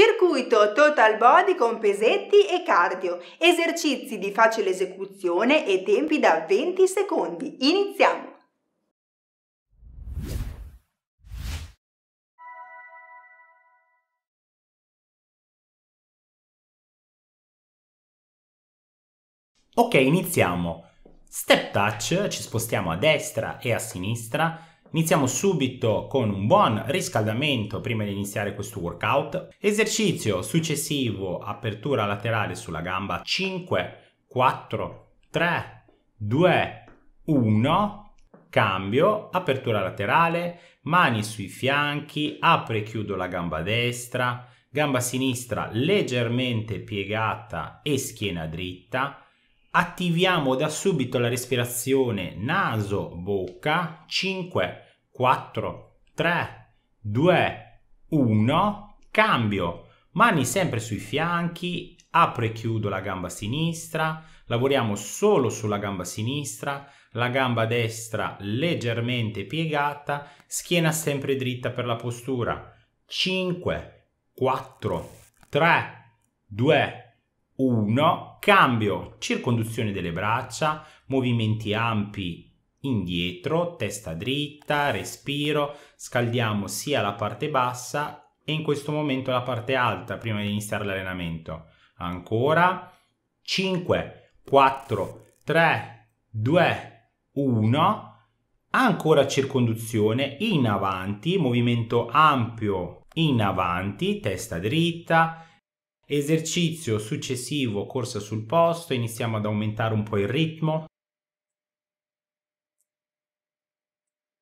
Circuito total body con pesetti e cardio, esercizi di facile esecuzione e tempi da 20 secondi. Iniziamo! Ok, iniziamo. Step touch, ci spostiamo a destra e a sinistra Iniziamo subito con un buon riscaldamento prima di iniziare questo workout. Esercizio successivo, apertura laterale sulla gamba 5, 4, 3, 2, 1, cambio, apertura laterale, mani sui fianchi, apro e chiudo la gamba destra, gamba sinistra leggermente piegata e schiena dritta, attiviamo da subito la respirazione naso-bocca 5 4, 3, 2, 1, cambio, mani sempre sui fianchi, apro e chiudo la gamba sinistra, lavoriamo solo sulla gamba sinistra, la gamba destra leggermente piegata, schiena sempre dritta per la postura. 5, 4, 3, 2, 1, cambio, circonduzione delle braccia, movimenti ampi indietro, testa dritta, respiro, scaldiamo sia la parte bassa e in questo momento la parte alta prima di iniziare l'allenamento. Ancora 5, 4, 3, 2, 1. Ancora circonduzione in avanti, movimento ampio in avanti, testa dritta. Esercizio successivo, corsa sul posto, iniziamo ad aumentare un po' il ritmo.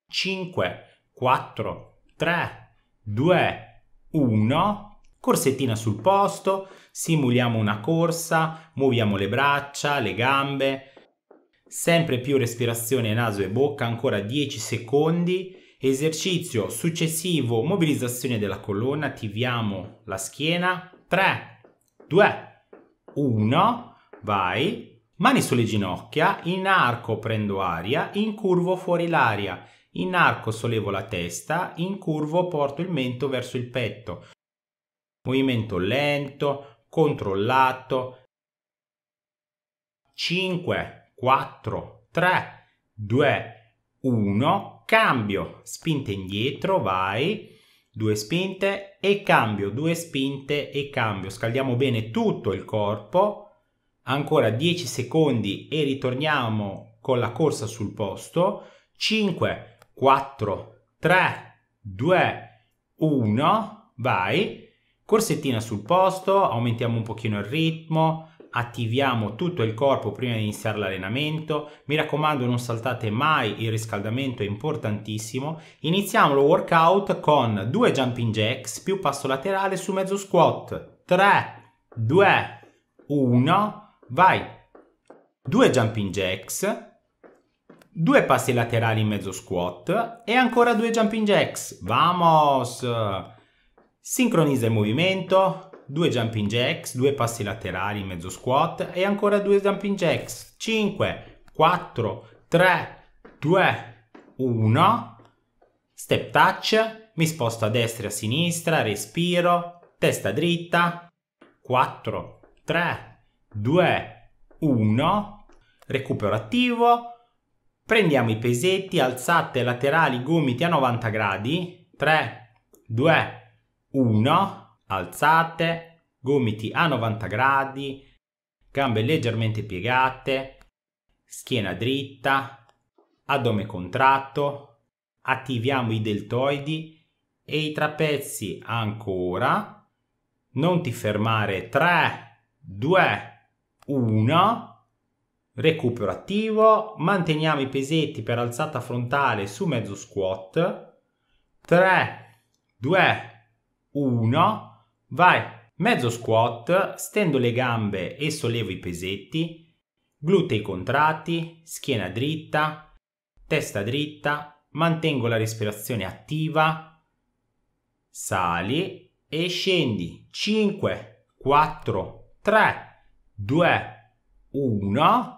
5, 4, 3, 2, 1. Corsettina sul posto, simuliamo una corsa, muoviamo le braccia, le gambe, sempre più respirazione naso e bocca, ancora 10 secondi. Esercizio successivo, mobilizzazione della colonna, attiviamo la schiena. 3, 2, 1, vai. Mani sulle ginocchia, in arco prendo aria, in curvo fuori l'aria in arco sollevo la testa, in curvo porto il mento verso il petto. Movimento lento, controllato. 5, 4, 3, 2, 1, cambio, spinta indietro, vai, due spinte e cambio, due spinte e cambio. Scaldiamo bene tutto il corpo, ancora 10 secondi e ritorniamo con la corsa sul posto. 5, 4, 3, 2, 1, vai. Corsettina sul posto, aumentiamo un pochino il ritmo, attiviamo tutto il corpo prima di iniziare l'allenamento. Mi raccomando, non saltate mai il riscaldamento, è importantissimo. Iniziamo lo workout con due jumping jacks più passo laterale su mezzo squat. 3, 2, 1, vai. Due jumping jacks due passi laterali in mezzo squat e ancora due jumping jacks. Vamos! Sincronizza il movimento, due jumping jacks, due passi laterali in mezzo squat e ancora due jumping jacks. 5, 4, 3, 2, 1. Step touch, mi sposto a destra e a sinistra, respiro, testa dritta. 4, 3, 2, 1. Recupero attivo, Prendiamo i pesetti, alzate laterali, gomiti a 90 gradi, 3, 2, 1, alzate, gomiti a 90 gradi, gambe leggermente piegate, schiena dritta, addome contratto, attiviamo i deltoidi e i trapezzi ancora, non ti fermare, 3, 2, 1, recupero attivo, manteniamo i pesetti per alzata frontale su mezzo squat, 3, 2, 1, vai, mezzo squat, stendo le gambe e sollevo i pesetti, glutei contratti, schiena dritta, testa dritta, mantengo la respirazione attiva, sali e scendi, 5, 4, 3, 2, 1,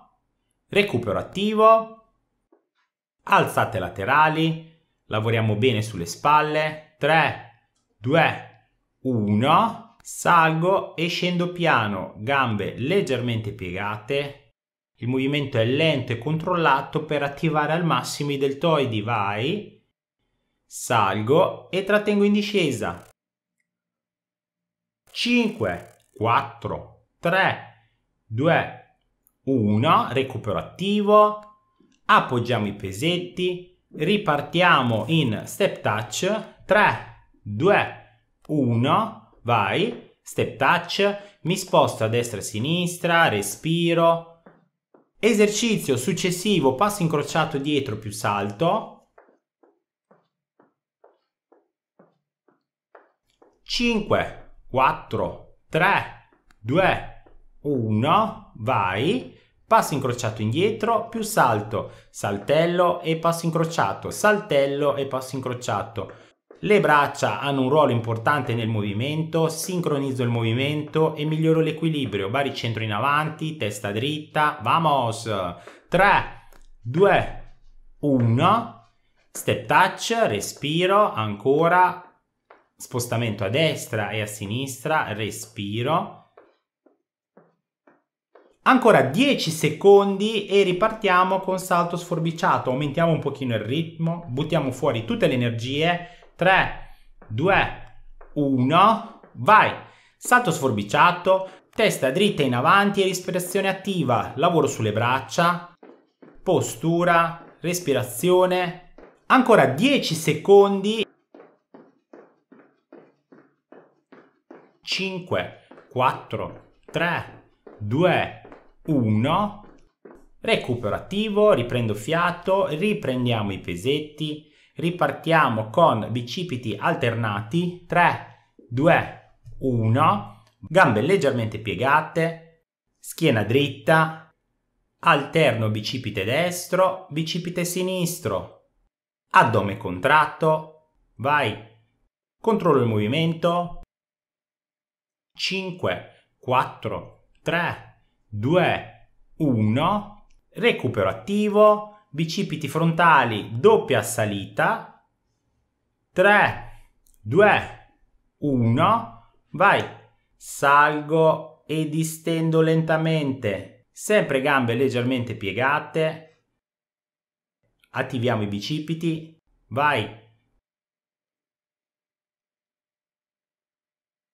recupero attivo, alzate laterali, lavoriamo bene sulle spalle, 3, 2, 1, salgo e scendo piano, gambe leggermente piegate, il movimento è lento e controllato per attivare al massimo i deltoidi, vai, salgo e trattengo in discesa, 5, 4, 3, 2, 1, 1, recupero attivo, appoggiamo i pesetti, ripartiamo in step touch, 3, 2, 1, vai, step touch, mi sposto a destra e a sinistra, respiro, esercizio successivo, passo incrociato dietro più salto, 5, 4, 3, 2, 1, vai, passo incrociato indietro più salto, saltello e passo incrociato, saltello e passo incrociato. Le braccia hanno un ruolo importante nel movimento, sincronizzo il movimento e miglioro l'equilibrio, baricentro in avanti, testa dritta, vamos! 3, 2, 1, step touch, respiro, ancora, spostamento a destra e a sinistra, respiro, Ancora 10 secondi e ripartiamo con salto sforbiciato. Aumentiamo un pochino il ritmo, buttiamo fuori tutte le energie. 3, 2, 1, vai! Salto sforbiciato, testa dritta in avanti e respirazione attiva. Lavoro sulle braccia, postura, respirazione. Ancora 10 secondi. 5, 4, 3, 2, 1. 1, recupero attivo, riprendo fiato, riprendiamo i pesetti, ripartiamo con bicipiti alternati, 3, 2, 1, gambe leggermente piegate, schiena dritta, alterno bicipite destro, bicipite sinistro, addome contratto, vai, controllo il movimento, 5, 4, 3, 2, 1, recupero attivo, bicipiti frontali, doppia salita, 3, 2, 1, vai, salgo e distendo lentamente, sempre gambe leggermente piegate, attiviamo i bicipiti, vai,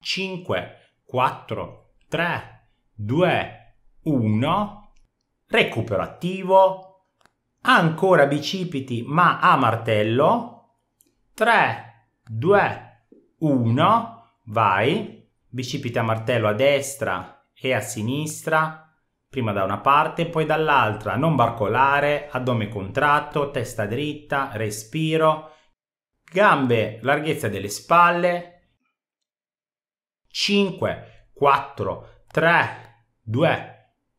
5, 4, 3, 2, 1, 1, recupero attivo, ancora bicipiti ma a martello, 3, 2, 1, vai, bicipiti a martello a destra e a sinistra, prima da una parte poi dall'altra, non barcolare, addome contratto, testa dritta, respiro, gambe larghezza delle spalle, 5, 4, 3, 2, 1,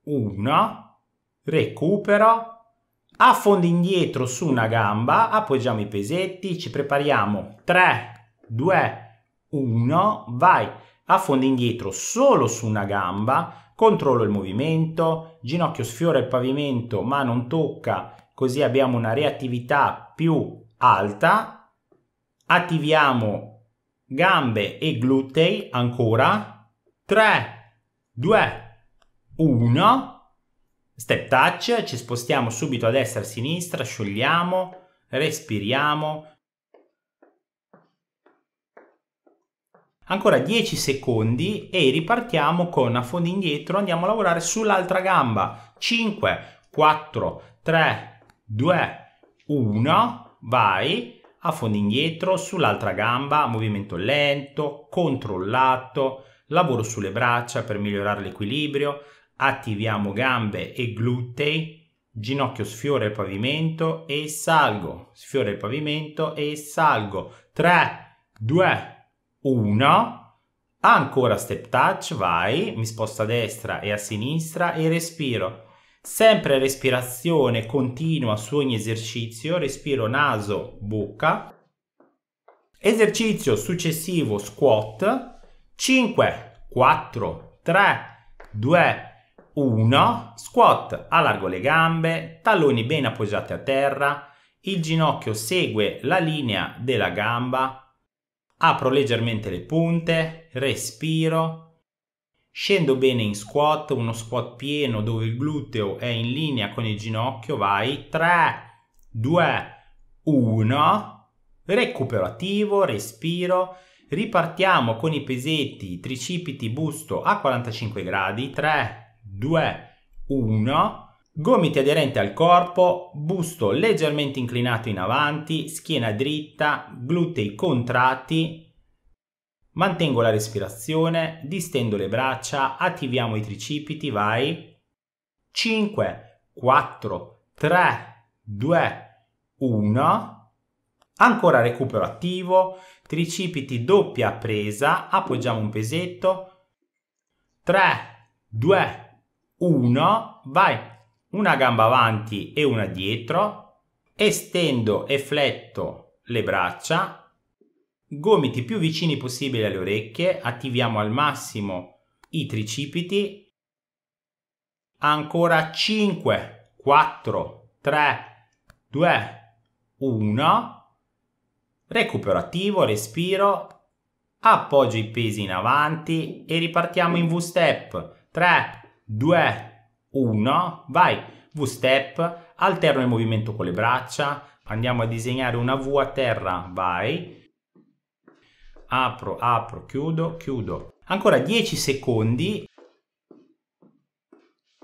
una, recupero, affondo indietro su una gamba, appoggiamo i pesetti, ci prepariamo 3, 2, 1, vai, affondo indietro solo su una gamba, controllo il movimento, ginocchio sfiora il pavimento ma non tocca, così abbiamo una reattività più alta, attiviamo gambe e glutei ancora, 3, 2, 1, 1, step touch, ci spostiamo subito a destra a sinistra, sciogliamo, respiriamo. Ancora 10 secondi e ripartiamo con a fondo indietro, andiamo a lavorare sull'altra gamba. 5, 4, 3, 2, 1, vai, a fondo indietro, sull'altra gamba, movimento lento, controllato, lavoro sulle braccia per migliorare l'equilibrio, attiviamo gambe e glutei, ginocchio sfiora il pavimento e salgo, sfiora il pavimento e salgo. 3, 2, 1. Ancora step touch, vai, mi sposto a destra e a sinistra e respiro. Sempre respirazione continua su ogni esercizio, respiro naso, bocca. Esercizio successivo squat, 5, 4, 3, 2, 1. 1, squat, allargo le gambe, talloni ben appoggiati a terra, il ginocchio segue la linea della gamba, apro leggermente le punte, respiro, scendo bene in squat, uno squat pieno dove il gluteo è in linea con il ginocchio, vai, 3, 2, 1, recupero attivo, respiro, ripartiamo con i pesetti, tricipiti, busto a 45 gradi, 3, 2, 1, gomiti aderenti al corpo, busto leggermente inclinato in avanti, schiena dritta, glutei contratti, Mantengo la respirazione, distendo le braccia, attiviamo i tricipiti, vai. 5, 4, 3, 2, 1. Ancora recupero attivo, tricipiti doppia presa, appoggiamo un pesetto. 3, 2, 1, vai, una gamba avanti e una dietro, estendo e fletto le braccia, gomiti più vicini possibile alle orecchie, attiviamo al massimo i tricipiti, ancora 5, 4, 3, 2, 1, recupero attivo, respiro, appoggio i pesi in avanti e ripartiamo in V-step, 3, 2, 1, vai, V-step, alterno il movimento con le braccia, andiamo a disegnare una V a terra, vai, apro, apro, chiudo, chiudo. Ancora 10 secondi,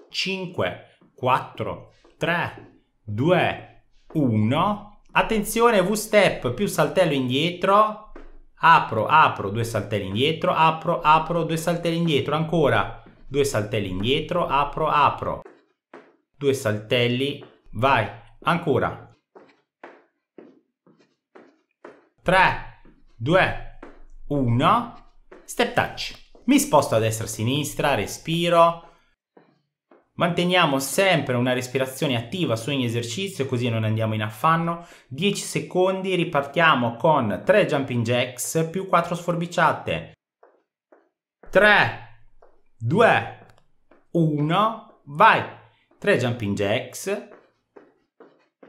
5, 4, 3, 2, 1. Attenzione, V-step, più saltello indietro, apro, apro, due saltelli indietro, apro, apro, due saltelli indietro, ancora 2 saltelli indietro, apro, apro, due saltelli, vai, ancora, 3, 2, 1, step touch. Mi sposto a destra e a sinistra, respiro. Manteniamo sempre una respirazione attiva su ogni esercizio così non andiamo in affanno. 10 secondi, ripartiamo con 3 jumping jacks più 4 sforbiciate. 3, 2, 1, vai! 3 jumping jacks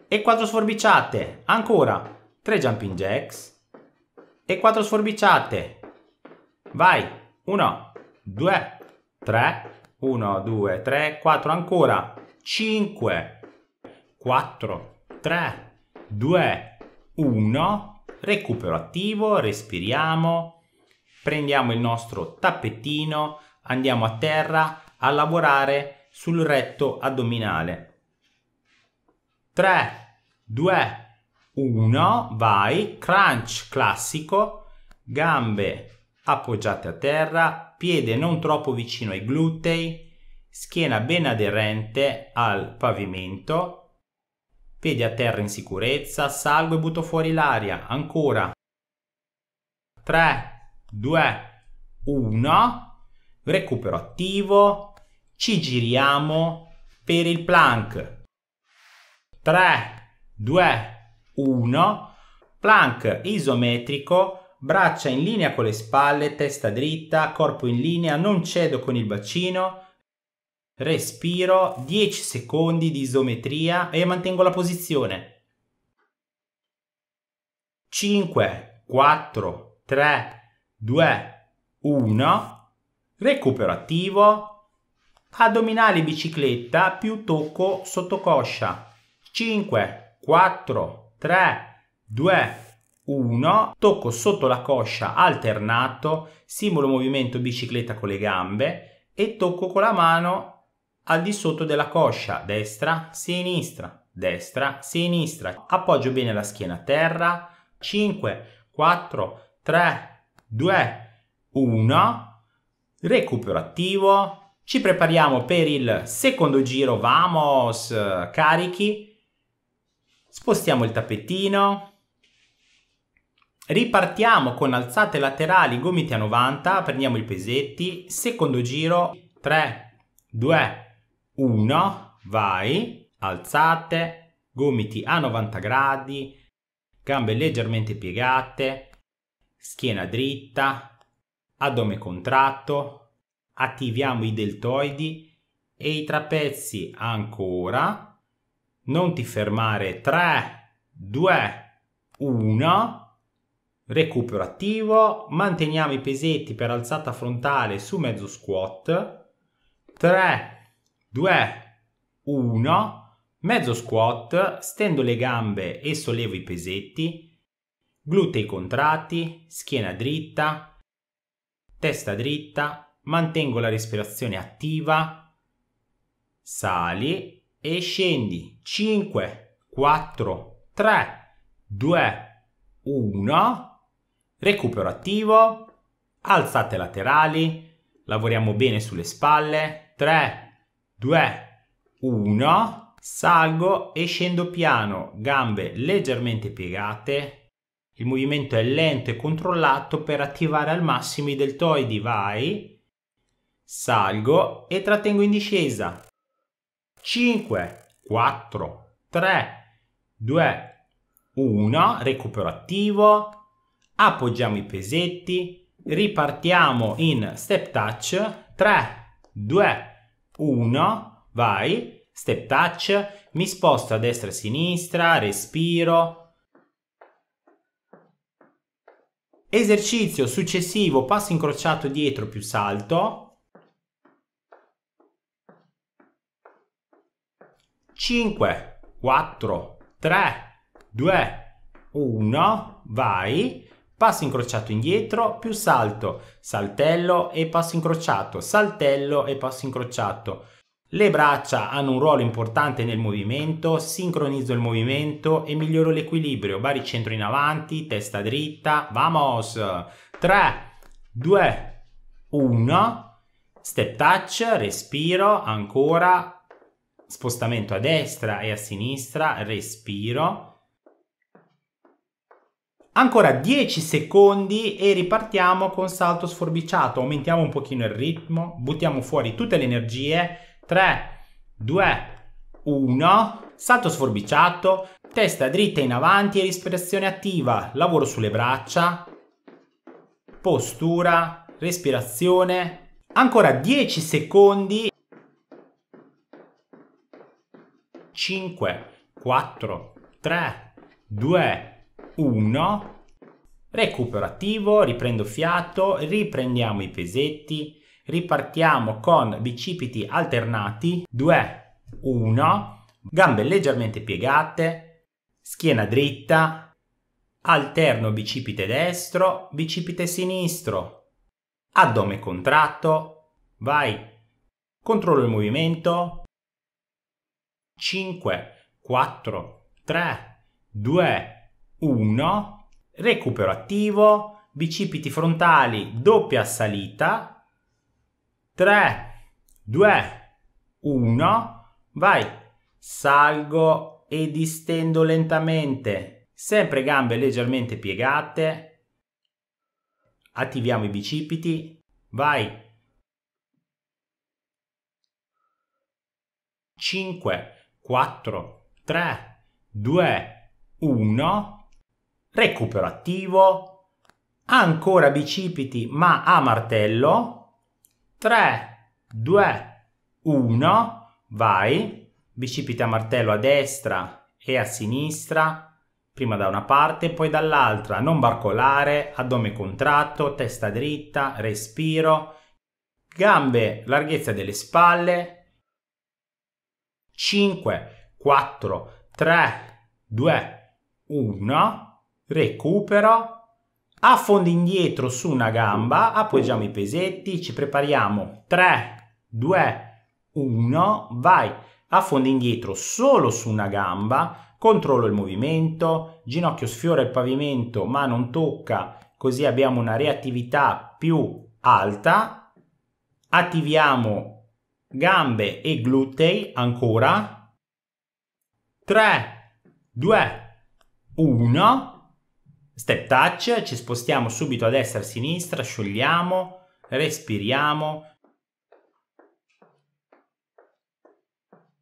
e 4 sforbiciate, ancora 3 jumping jacks e 4 sforbiciate, vai! 1, 2, 3, 1, 2, 3, 4, ancora 5, 4, 3, 2, 1, recupero attivo, respiriamo, prendiamo il nostro tappetino, andiamo a terra a lavorare sul retto addominale. 3, 2, 1, vai, crunch classico, gambe appoggiate a terra, piede non troppo vicino ai glutei, schiena ben aderente al pavimento, piedi a terra in sicurezza, salgo e butto fuori l'aria, ancora. 3, 2, 1, recupero attivo, ci giriamo per il plank. 3, 2, 1, plank isometrico, braccia in linea con le spalle, testa dritta, corpo in linea, non cedo con il bacino, respiro, 10 secondi di isometria e mantengo la posizione. 5, 4, 3, 2, 1 recupero attivo, addominali bicicletta più tocco sottocoscia. 5, 4, 3, 2, 1, tocco sotto la coscia alternato, simbolo movimento bicicletta con le gambe e tocco con la mano al di sotto della coscia, destra, sinistra, destra, sinistra. Appoggio bene la schiena a terra, 5, 4, 3, 2, 1, recupero attivo, ci prepariamo per il secondo giro, vamos, carichi, spostiamo il tappetino, ripartiamo con alzate laterali, gomiti a 90, prendiamo i pesetti, secondo giro, 3, 2, 1, vai, alzate, gomiti a 90 gradi, gambe leggermente piegate, schiena dritta, addome contratto, attiviamo i deltoidi e i trapezzi ancora, non ti fermare, 3, 2, 1, recupero attivo, manteniamo i pesetti per alzata frontale su mezzo squat, 3, 2, 1, mezzo squat, stendo le gambe e sollevo i pesetti, glutei contratti, schiena dritta, testa dritta, mantengo la respirazione attiva, sali e scendi. 5, 4, 3, 2, 1, recupero attivo, alzate laterali, lavoriamo bene sulle spalle, 3, 2, 1, salgo e scendo piano, gambe leggermente piegate, il movimento è lento e controllato per attivare al massimo i deltoidi. Vai, salgo e trattengo in discesa. 5, 4, 3, 2, 1, recupero attivo, appoggiamo i pesetti, ripartiamo in step touch, 3, 2, 1, vai, step touch, mi sposto a destra e a sinistra, respiro, Esercizio successivo, passo incrociato dietro più salto. 5, 4, 3, 2, 1, vai. Passo incrociato indietro più salto, saltello e passo incrociato, saltello e passo incrociato. Le braccia hanno un ruolo importante nel movimento, sincronizzo il movimento e miglioro l'equilibrio. Baricentro in avanti, testa dritta, vamos! 3, 2, 1, step touch, respiro, ancora, spostamento a destra e a sinistra, respiro. Ancora 10 secondi e ripartiamo con salto sforbiciato, aumentiamo un pochino il ritmo, buttiamo fuori tutte le energie, 3, 2, 1, salto sforbiciato, testa dritta in avanti e respirazione attiva, lavoro sulle braccia, postura, respirazione, ancora 10 secondi, 5, 4, 3, 2, 1, recupero attivo, riprendo fiato, riprendiamo i pesetti, Ripartiamo con bicipiti alternati, 2, 1, gambe leggermente piegate, schiena dritta, alterno bicipite destro, bicipite sinistro, addome contratto, vai, controllo il movimento, 5, 4, 3, 2, 1, recupero attivo, bicipiti frontali, doppia salita, 3, 2, 1, vai, salgo e distendo lentamente, sempre gambe leggermente piegate, attiviamo i bicipiti, vai, 5, 4, 3, 2, 1, recupero attivo, ancora bicipiti ma a martello, 3, 2, 1, vai, bicipite a martello a destra e a sinistra, prima da una parte poi dall'altra, non barcolare, addome contratto, testa dritta, respiro, gambe larghezza delle spalle, 5, 4, 3, 2, 1, recupero, affondi indietro su una gamba, appoggiamo i pesetti, ci prepariamo 3, 2, 1, vai, affondi indietro solo su una gamba, controllo il movimento, ginocchio sfiora il pavimento ma non tocca, così abbiamo una reattività più alta, attiviamo gambe e glutei ancora, 3, 2, 1, Step touch, ci spostiamo subito a destra e a sinistra, sciogliamo, respiriamo.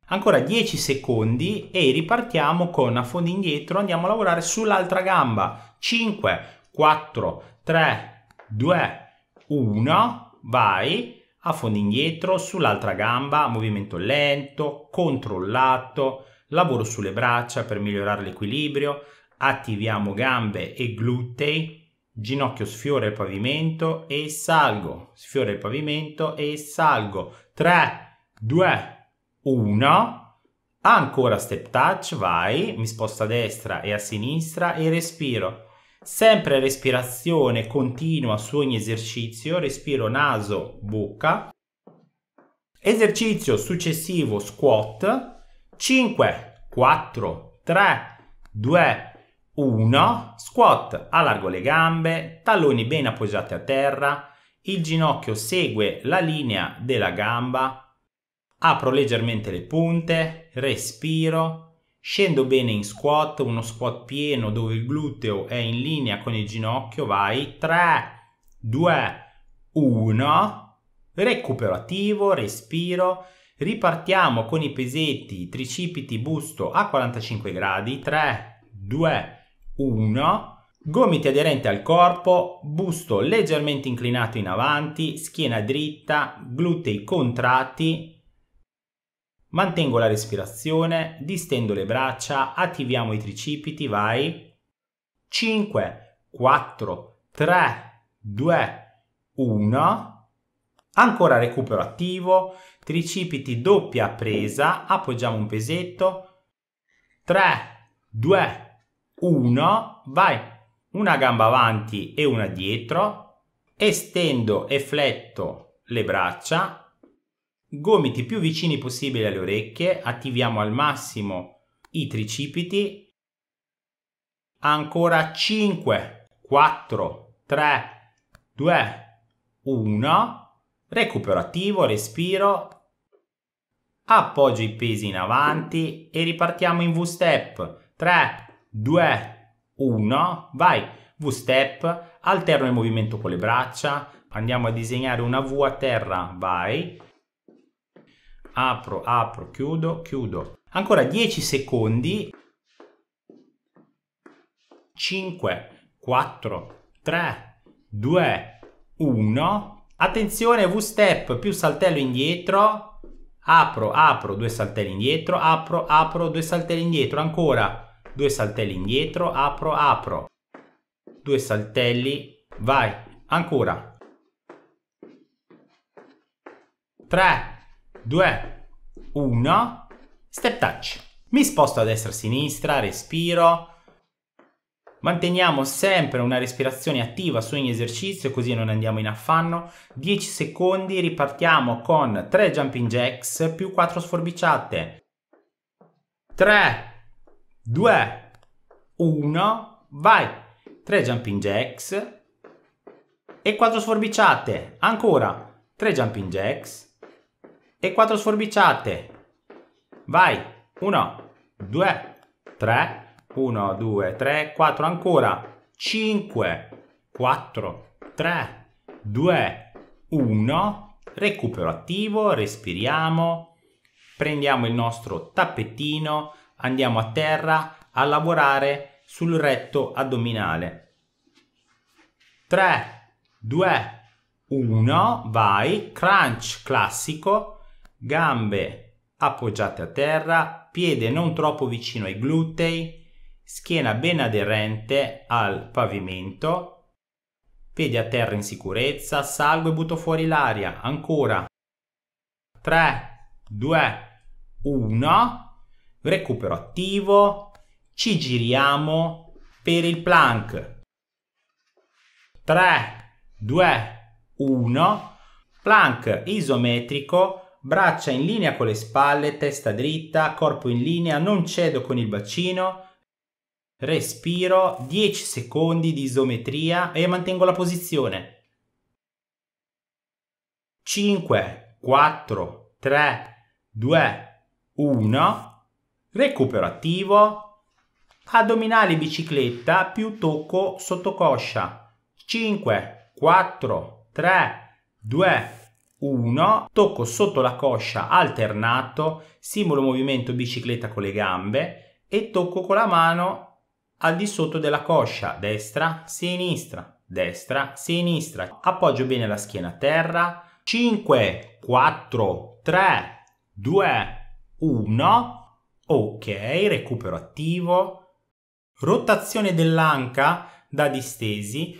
Ancora 10 secondi e ripartiamo con a fondo indietro, andiamo a lavorare sull'altra gamba. 5, 4, 3, 2, 1, vai, a fondo indietro, sull'altra gamba, movimento lento, controllato, lavoro sulle braccia per migliorare l'equilibrio, attiviamo gambe e glutei, ginocchio sfiora il pavimento e salgo, sfiora il pavimento e salgo. 3, 2, 1. Ancora step touch, vai, mi sposto a destra e a sinistra e respiro. Sempre respirazione continua su ogni esercizio, respiro naso, bocca. Esercizio successivo squat, 5, 4, 3, 2, 1, squat, allargo le gambe, talloni ben appoggiati a terra, il ginocchio segue la linea della gamba, apro leggermente le punte, respiro, scendo bene in squat, uno squat pieno dove il gluteo è in linea con il ginocchio, vai 3, 2, 1, recupero attivo, respiro, ripartiamo con i pesetti, tricipiti, busto a 45 gradi, 3, 2, 1. 1, gomiti aderenti al corpo, busto leggermente inclinato in avanti, schiena dritta, glutei contratti, mantengo la respirazione, distendo le braccia, attiviamo i tricipiti, vai, 5, 4, 3, 2, 1, ancora recupero attivo, tricipiti doppia presa, appoggiamo un pesetto, 3, 2, 1, 1, vai, una gamba avanti e una dietro, estendo e fletto le braccia, gomiti più vicini possibile alle orecchie, attiviamo al massimo i tricipiti, ancora 5, 4, 3, 2, 1, recupero attivo, respiro, appoggio i pesi in avanti e ripartiamo in V-step, 3, 2, 1, vai, V-step, alterno il movimento con le braccia, andiamo a disegnare una V a terra, vai, apro, apro, chiudo, chiudo. Ancora 10 secondi, 5, 4, 3, 2, 1. Attenzione, V-step più saltello indietro, apro, apro, due saltelli indietro, apro, apro, due saltelli indietro, ancora due saltelli indietro, apro, apro, due saltelli, vai, ancora, 3, 2, 1, step touch. Mi sposto a destra e a sinistra, respiro, Manteniamo sempre una respirazione attiva su ogni esercizio così non andiamo in affanno. 10 secondi, ripartiamo con 3 jumping jacks più 4 sforbiciate. 3, 2, 1, vai, 3 jumping jacks e 4 sforbiciate, ancora 3 jumping jacks e 4 sforbiciate, vai, 1, 2, 3, 1, 2, 3, 4, ancora 5, 4, 3, 2, 1, recupero attivo, respiriamo, prendiamo il nostro tappettino, andiamo a terra a lavorare sul retto addominale. 3, 2, 1, vai, crunch classico, gambe appoggiate a terra, piede non troppo vicino ai glutei, schiena ben aderente al pavimento, piedi a terra in sicurezza, salgo e butto fuori l'aria, ancora. 3, 2, 1, recupero attivo, ci giriamo per il plank. 3, 2, 1, plank isometrico, braccia in linea con le spalle, testa dritta, corpo in linea, non cedo con il bacino, respiro, 10 secondi di isometria e mantengo la posizione. 5, 4, 3, 2, 1, Recuperativo, addominali bicicletta più tocco sottocoscia. 5, 4, 3, 2, 1, tocco sotto la coscia alternato, simbolo movimento bicicletta con le gambe e tocco con la mano al di sotto della coscia, destra, sinistra, destra, sinistra. Appoggio bene la schiena a terra. 5, 4, 3, 2, 1 Ok, recupero attivo. Rotazione dell'anca da distesi.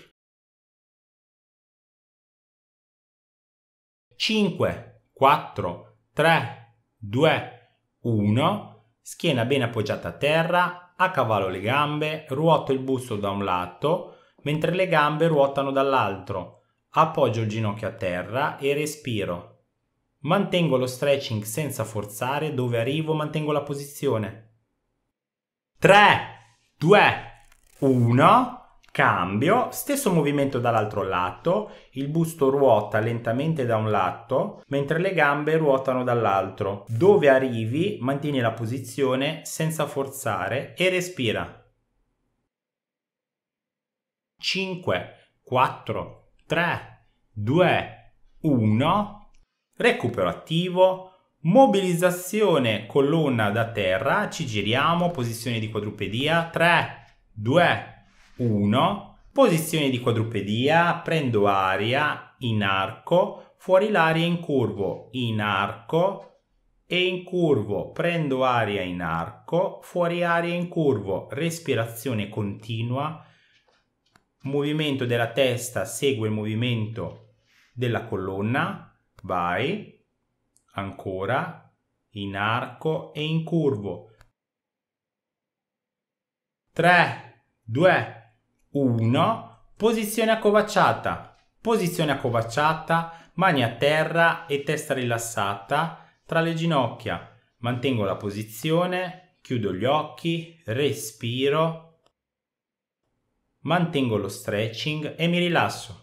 5, 4, 3, 2, 1. Schiena ben appoggiata a terra, a cavallo le gambe, ruoto il busto da un lato, mentre le gambe ruotano dall'altro. Appoggio il ginocchio a terra e respiro. Mantengo lo stretching senza forzare, dove arrivo mantengo la posizione. 3, 2, 1, cambio, stesso movimento dall'altro lato, il busto ruota lentamente da un lato, mentre le gambe ruotano dall'altro. Dove arrivi mantieni la posizione senza forzare e respira. 5, 4, 3, 2, 1, recupero attivo, mobilizzazione colonna da terra, ci giriamo, posizione di quadrupedia, 3, 2, 1, posizione di quadrupedia, prendo aria, in arco, fuori l'aria in curvo, in arco, e in curvo, prendo aria in arco, fuori aria in curvo, respirazione continua, movimento della testa segue il movimento della colonna, Vai, ancora, in arco e in curvo. 3, 2, 1, posizione accovacciata. Posizione accovacciata, mani a terra e testa rilassata tra le ginocchia. Mantengo la posizione, chiudo gli occhi, respiro, mantengo lo stretching e mi rilasso.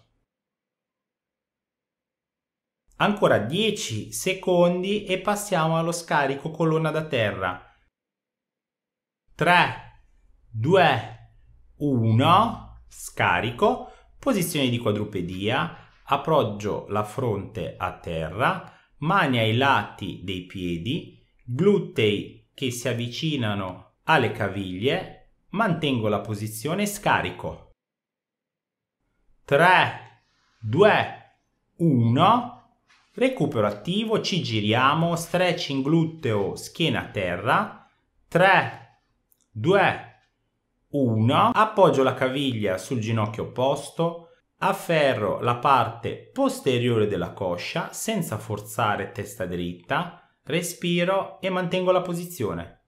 Ancora 10 secondi e passiamo allo scarico colonna da terra. 3, 2, 1, scarico, posizione di quadrupedia, appoggio la fronte a terra, mani ai lati dei piedi, glutei che si avvicinano alle caviglie, mantengo la posizione, scarico. 3, 2, 1, Recupero attivo, ci giriamo, stretching gluteo, schiena a terra, 3, 2, 1, appoggio la caviglia sul ginocchio opposto, afferro la parte posteriore della coscia senza forzare testa dritta, respiro e mantengo la posizione.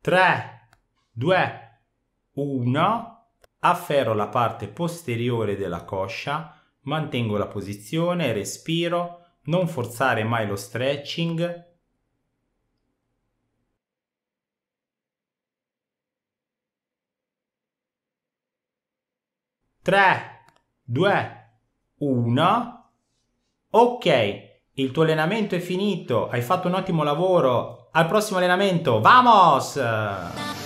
Tre, due, uno afferro la parte posteriore della coscia, mantengo la posizione, respiro, non forzare mai lo stretching, Tre, due, uno. Ok, il tuo allenamento è finito, hai fatto un ottimo lavoro. Al prossimo allenamento, vamos!